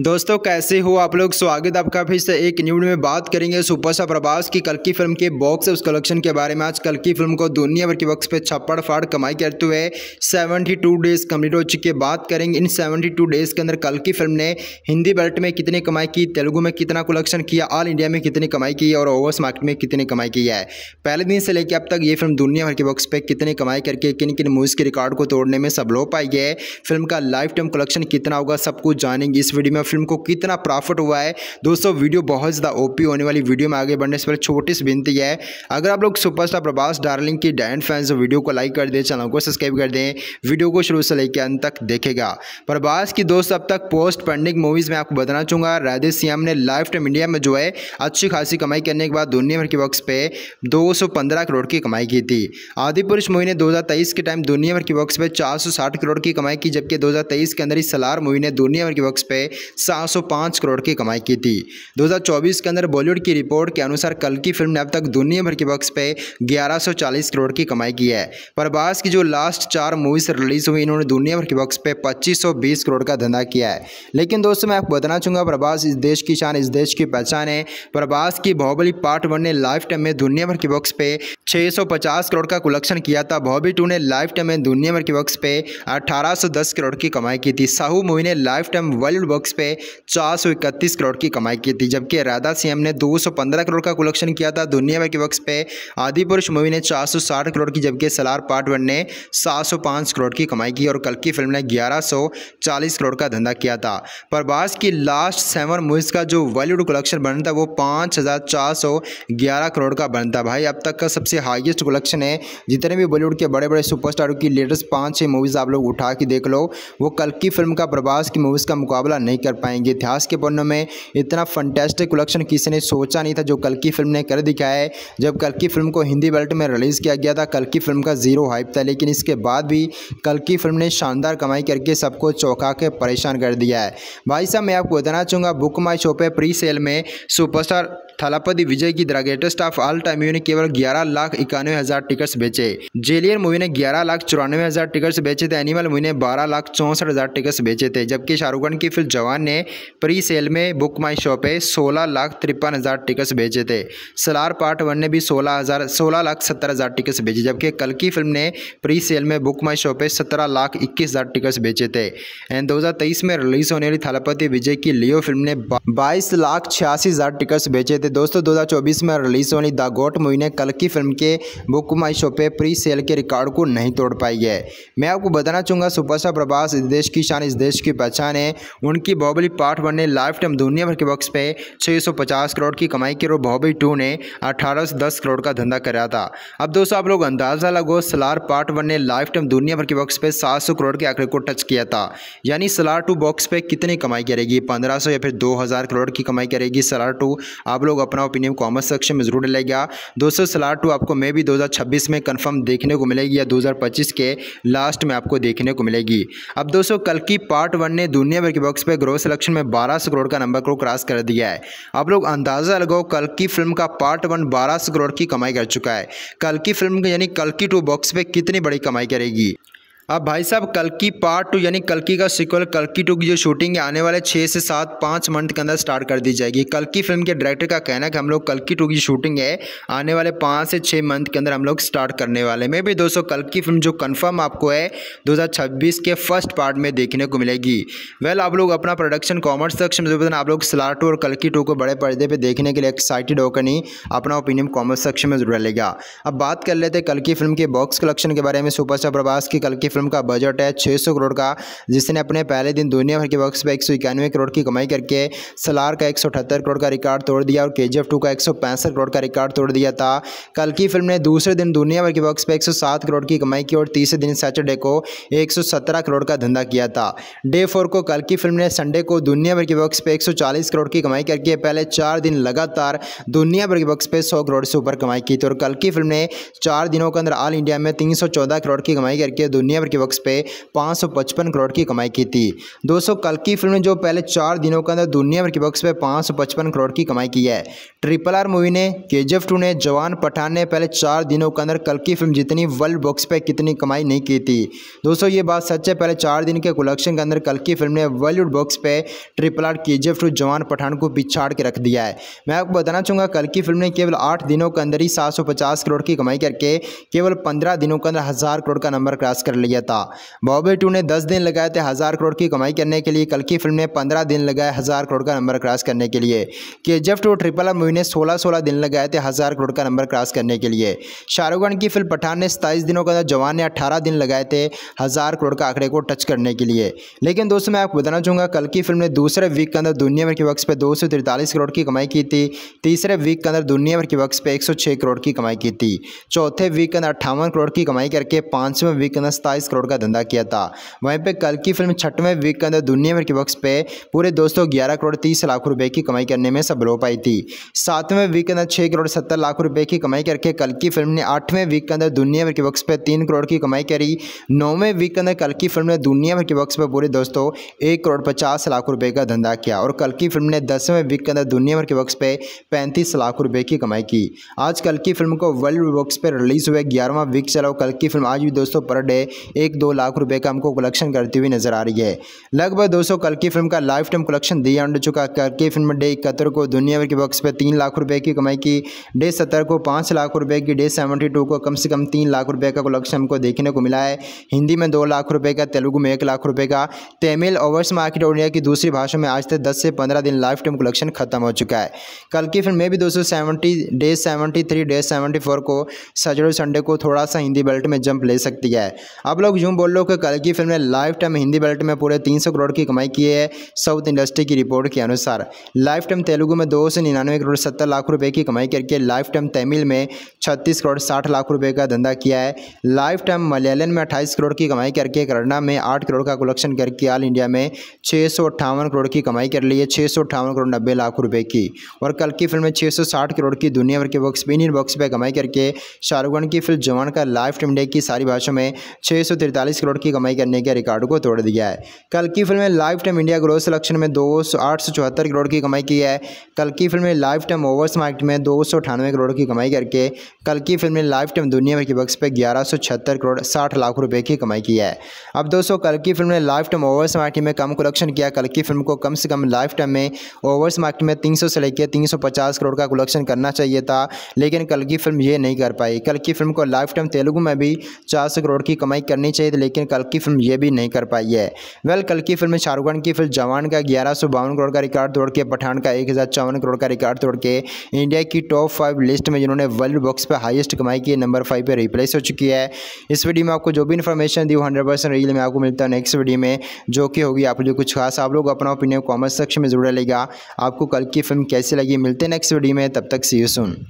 दोस्तों कैसे हो आप लोग स्वागत आपका फिर से एक न्यूड में बात करेंगे सुपरस्टार प्रभास की कल की फिल्म के बॉक्स उस कलेक्शन के बारे में आज कल की फिल्म को दुनिया भर के बॉक्स पे छप्पड़ फाड़ कमाई करते हुए 72 डेज कम्प्लीट हो चुकी है बात करेंगे इन 72 डेज के अंदर कल की फिल्म ने हिंदी बेल्ट में कितनी कमाई की तेलुगु में कितना कलेक्शन किया ऑल इंडिया में कितनी कमाई की और ओवर्स मार्केट में कितनी कमाई की है पहले दिन से लेकर अब तक ये फिल्म दुनिया भर के बॉक्स पर कितनी कमाई करके किन किन मूवीज़ के रिकॉर्ड को तोड़ने में सब लो पाई है फिल्म का लाइफ टाइम कलेक्शन कितना होगा सब कुछ जानेंगे इस वीडियो में सिनेमा फिल्म को कितना प्रॉफिट हुआ है दोस्तों वीडियो बहुत ज़्यादा ओपी होने वाली वीडियो में आगे बढ़ने से पहले छोटी सी विनती है अगर आप लोग सुपरस्टार प्रभास डार्लिंग की डायंड फैंस वीडियो को लाइक कर दें चैनल को सब्सक्राइब कर दें वीडियो को शुरू से लेकर अंत तक देखेगा प्रभास की दोस्त अब तक पोस्ट पेंडिंग मूवीज़ में आपको बताना चाहूँगा राधे सीएम ने लाइफ टाइम इंडिया में जो है अच्छी खासी कमाई करने के बाद दुनिया भर के बॉक्स पे 215 करोड़ की कमाई की थी आदि पुरुष मूवी ने 2023 के टाइम दुनिया भर के बॉक्स पे 460 करोड़ की कमाई की जबकि 2023 के अंदर ही सलार मूवी ने दुनिया भर के बॉक्स पे सात करोड़ की कमाई की थी दो के अंदर बॉलीवुड की रिपोर्ट के अनुसार कल की फिल्म ने अब तक दुनिया भर के बक्स पे ग्यारह करोड़ की कमाई की है प्रभास की जो लास्ट चार मूवीज रिलीज हुई इन्होंने दुनिया भर के बक्स पे 2520 करोड़ का धंधा किया है लेकिन दोस्तों मैं आपको बताना चाहूँगा प्रभास इस देश की शान इस देश की पहचान है प्रभास की बाहुबली पार्ट वन ने लाइफ टाइम में दुनिया भर के बक्स पे 650 करोड़ का कलेक्शन किया था बॉबी टू ने लाइफ टाइम में दुनिया भर के बक्स पे 1810 करोड़ की कमाई की थी साहू मूवी ने लाइफ टाइम वर्ल्ड बक्स पे पे चार करोड़ की कमाई की थी जबकि राधा सीएम ने 215 करोड़ का कलेक्शन किया था दुनिया भर के वक्स पे आदि पुरुष मूवी ने 460 करोड़ की जबकि सलार पार्ट वन ने 705 करोड़ की कमाई की और कल की फिल्म ने 1140 करोड़ का धंधा किया था प्रभास की लास्ट सेवन मूवीज का जो बॉलीवुड कलेक्शन बना था वो पाँच करोड़ का बना था भाई अब तक का सबसे हाइएस्ट कलेक्शन है जितने भी बॉलीवुड के बड़े बड़े सुपरस्टारों की लेटेस्ट पाँच छः मूवीज़ आप लोग उठा के देख लो वो कल की फिल्म का प्रभास की मूवीज़ का मुकाबला नहीं कर कर पाएंगे इतिहास के पन्नों में इतना फंटेस्टिक कलेक्शन किसी ने सोचा नहीं था जो कल की फिल्म ने कर दिखाया है जब कल की फिल्म को हिंदी बेल्ट में रिलीज़ किया गया था कल की फिल्म का जीरो हाइप था लेकिन इसके बाद भी कल की फिल्म ने शानदार कमाई करके सबको चौंका के परेशान कर दिया है भाई साहब मैं आपको बताना चाहूँगा बुक माई शो पे प्री सेल में सुपरस्टार थलापति विजय की the greatest of all time movie ने केवल ग्यारह लाख इक्यानवे हजार टिकट्स बेचे जेलियर मूवी ने ग्यारह लाख चौरानवे हजार टिकट्स बेचे थे एनिमल मूवी ने बारह लाख चौंसठ हजार टिकट्स बेचे थे जबकि शाहरुख खान की फिल्म जवान ने प्री सेल में बुक माई शो पे सोलह लाख तिरपन हजार टिकट्स बेचे थे सलार पार्ट वन ने भी सोलह हजार सोलह लाख सत्तर हजार टिकट्स बेचे जबकि कल की फिल्म ने प्री सेल में बुक माई शो पे सत्रह लाख इक्कीस हजार टिकट्स बेचे थे एंड दो हजार तेईस में रिलीज होने वाली थलापति विजय की लियो फिल्म ने बाईस लाख छियासी हजार टिकट्स बेचे थे दोस्तों 2024 में रिलीज होनी द गोट मूवी ने कल की फिल्म के बुक माई शो पे प्री सेल के रिकॉर्ड को नहीं तोड़ पाई है मैं आपको बताना चाहूँगा सुपरस्टार प्रभास इस देश की शान इस देश की पहचान है उनकी बाहुबली पार्ट वन ने लाइफ टाइम दुनिया भर के बॉक्स पे छः करोड़ की कमाई की और बाहुबली टू ने अठारह से 10 करोड़ का धंधा कराया था अब दोस्तों आप लोग अंदाजा लगो सलार पार्ट वन ने लाइफ टाइम दुनिया भर के बॉक्स पे सात करोड़ के आंकड़े को टच किया था यानी सलार टू बॉक्स पे कितनी कमाई करेगी पंद्रह या फिर दो करोड़ की कमाई करेगी सलार टू आप लोग अपना ओपिनियन कॉमेंट सेक्शन में जरूर लेगा दोस्तों सलार टू आपको मे भी दो में कन्फर्म देखने को मिलेगी या दो के लास्ट में आपको देखने को मिलेगी अब दोस्तों कल की पार्ट वन ने दुनिया भर के बॉक्स पर ग्रोथ सिलेक्शन में बारह करोड़ का नंबर को क्रॉस कर दिया है आप लोग अंदाज़ा लगाओ कल की फिल्म का पार्ट वन बारह करोड़ की कमाई कर चुका है कल की फिल्म यानी कल की टू बॉक्स पे कितनी बड़ी कमाई करेगी अब भाई साहब कलकी पार्ट टू यानी कलकी का सिक्वल कलकी टू की जो शूटिंग है आने वाले छः से सात पाँच मंथ के अंदर स्टार्ट कर दी जाएगी कलकी फिल्म के डायरेक्टर का कहना है कि हम लोग कलकी टू की शूटिंग है आने वाले पाँच से छः मंथ के अंदर हम लोग स्टार्ट करने वाले मे भी दोस्तों कलकी फिल्म जो कन्फर्म आपको है दो के फर्स्ट पार्ट में देखने को मिलेगी वेल आप लोग अपना प्रोडक्शन कॉमर्स सेक्शन में आप लोग स्लार टू और कलकी टू को बड़े पर्दे पर देखने के लिए एक्साइटेड होकर नहीं अपना ओपिनियन कॉमर्स सेक्शन में जरूर लेगा अब बात कर लेते कल की फिल्म के बॉक्स कलेक्शन के बारे में सुपरस्टार प्रभास की कल की फिल्म फिल्म का बजट है 600 करोड़ का जिसने अपने पहले दिन दुनिया भर के बॉक्स पर एक करोड़ की कमाई करके सलार का एक करोड़ का रिकॉर्ड तोड़ दिया और के जी का एक करोड़ का रिकॉर्ड तोड़ दिया था कल की फिल्म ने दूसरे दिन दुनिया भर के बॉक्स पर एक करोड़ की कमाई की और तीसरे दिन सैटरडे को एक करोड़ का धंधा किया था डे फोर को कल की फिल्म ने संडे को दुनिया भर के बॉक्स पर एक करोड़ की कमाई करके पहले चार दिन लगातार दुनिया भर के बॉक्स पर सौ करोड़ से ऊपर कमाई की थी और कल की फिल्म ने चार दिनों के अंदर ऑल इंडिया में 314 करोड़ की कमाई करके दुनिया भर के वक्स पे 555 करोड़ की कमाई की थी दोस्तों कल की फिल्म ने जो पहले चार दिनों के अंदर दुनिया भर के वक्स पे 555 करोड़ की कमाई की है ट्रिपल आर मूवी ने के जी ने जवान पठान ने पहले चार दिनों के अंदर कल की फिल्म जितनी वर्ल्ड बॉक्स पे कितनी कमाई नहीं की थी दोस्तों ये बात सच है पहले चार दिन के कलेक्शन के अंदर कल की फिल्म ने वर्ल्ड बॉक्स पे ट्रिपल आर के जी जवान पठान को पिछाड़ के रख दिया है मैं आपको बताना चाहूँगा कल की फिल्म ने केवल आठ दिनों के अंदर ही सात करोड़ की कमाई करके केवल पंद्रह दिनों के अंदर हज़ार करोड़ का नंबर क्रॉस कर लिया गया था बॉबी टू ने दस दिन लगाए थे हज़ार करोड़ की कमाई करने के लिए कल की फिल्म ने पंद्रह दिन लगाए हज़ार करोड़ का नंबर क्रॉस करने के लिए के जब टू ट्रिपल आर मूवी ने सोलह सोलह दिन लगाए थे हज़ार करोड़ का नंबर क्रॉस करने के लिए शाहरुख खान की फिल्म पठान ने सताईस दिनों के अंदर जवान ने अठारह दिन लगाए थे हज़ार करोड़ का आंकड़े को टच करने के लिए लेकिन दोस्तों मैं आपको बताना चाहूँगा कल की फिल्म ने दूसरे वीक के अंदर दुनिया भर के वक्त पर दो करोड़ की कमाई की थी तीसरे वीक के अंदर दुनिया भर के वक्त पर एक करोड़ की कमाई की थी चौथे वीक के अंदर अट्ठावन करोड़ की कमाई करके पाँचवें वीक के अंदर बाईस करोड़ का धंधा किया था वहीं पर कल की फिल्म छठवें वीक के अंदर दुनिया भर के बक्स पे पूरे दोस्तों ग्यारह करोड़ तीस लाख रुपए की कमाई करने में सफल हो पाई थी सातवें वीक के अंदर छः करोड़ सत्तर लाख रुपए की कमाई करके कल की फिल्म ने आठवें वीक के अंदर दुनिया भर के बक्स पर तीन करोड़ की कमाई करी नौवें वीक के अंदर कल की फिल्म ने दुनिया भर के बक्स पर पूरे दोस्तों एक करोड़ पचास लाख रुपये का धंधा किया और कल की फिल्म ने दसवें वीक के अंदर दुनिया भर के बक्स पर पैंतीस लाख रुपये की कमाई की आज कल की फिल्म को वर्ल्ड बॉक्स पर रिलीज हुए ग्यारहवां वीक चलाओ कल की फिल्म आज भी दोस्तों पर डे एक दो लाख रुपए का हमको कलेक्शन करती हुई नजर आ रही है लगभग दोस्तों कल की फिल्म का लाइफ टाइम कलेक्शन दिया अंड चुका कल की फिल्म डे इकहत्तर को दुनिया भर के बॉक्स पर तीन लाख रुपये की कमाई की डे सत्तर को पाँच लाख रुपए की डे सेवेंटी टू को कम से कम तीन लाख रुपये का कलेक्शन हमको देखने को मिला है हिंदी में दो लाख रुपये का तेलुगु में एक लाख रुपये का तमिल ओवर्स मार्केट और इंडिया की दूसरी भाषा में आज तक दस से पंद्रह दिन लाइफ टाइम कलेक्शन खत्म हो चुका है कल की फिल्म में भी दोस्तों seventy day seventy three day seventy four को सैटरडे संडे को थोड़ा सा हिंदी बेल्ट में जंप ले सकती है अब लोग यूँ बोल लो कि कल की फिल्म ने लाइफ टाइम हिंदी बेल्ट में पूरे तीन सौ करोड़ की कमाई की है साउथ इंडस्ट्री की रिपोर्ट के अनुसार लाइफ टाइम तेलुगू में दो सौ निन्यानवे करोड़ सत्तर लाख रुपये की कमाई करके लाइफ टाइम तमिल में छत्तीस करोड़ साठ लाख रुपये का धंधा किया है लाइफ टाइम मलयालम में अट्ठाईस करोड़ की कमाई करके करना में आठ करोड़ का कलेक्शन करके ऑल इंडिया में छः करोड़ की कमाई कर ली है छः करोड़ नब्बे लाख रुपये की और कल की फिल्म में छः करोड़ की दुनिया भर के बॉक्स इंडियन बॉक्स पर कमाई करके शाहरुख खान की फिल्म जवान का लाइफ टाइम डे की सारी भाषा में छः करोड़ की कमाई करने के रिकॉर्ड को तोड़ दिया है कल की फिल्म life time India gross collection में दो करोड़ की कमाई की है कल की फिल्म लाइफ टाइम ओवर्स मार्केट में दो करोड़ की कमाई करके कल की फिल्म ने लाइफ टाइम दुनिया भर बक्स पर ग्यारह करोड़ साठ लाख रुपये की कमाई की है अब दोस्तों कल की फिल्म ने लाइफ टाइम ओवर्स मार्केट में कम कलेक्शन किया कल की फिल्म को कम से कम लाइफ टाइम में ओवर्स मार्केट में तीन से लेकर तीन करोड़ का कलेक्शन करना चाहिए था लेकिन कल की फिल्म ये नहीं कर पाई कल की फिल्म को लाइफ टाइम तेलुगु में भी 400 करोड़ की कमाई करने करनी चाहिए लेकिन कल की फिल्म ये भी नहीं कर पाई है वेल कल की फिल्म शाहरुख खान की फिल्म जवान का ग्यारह करोड़ का रिकॉर्ड तोड़ के पठान का एक करोड़ का रिकॉर्ड तोड़ के इंडिया की टॉप फाइव लिस्ट में जिन्होंने वर्ल्ड बॉक्स पर हाइस्ट कमाई की नंबर फाइव पर रिप्लेस हो चुकी है इस वीडियो में आपको जो भी इन्फॉर्मेशन दी वो हंड्रेड रील में आपको मिलता है नेक्स्ट वीडियो में जो कि होगी आप जो कुछ खास आप लोग अपना ओपिनियन कॉमेंट सेक्शन में जरूर लेगा आपको कल की फिल्म कैसी लगी मिलते हैं नेक्स्ट वीडियो में तब तक सी यू सुन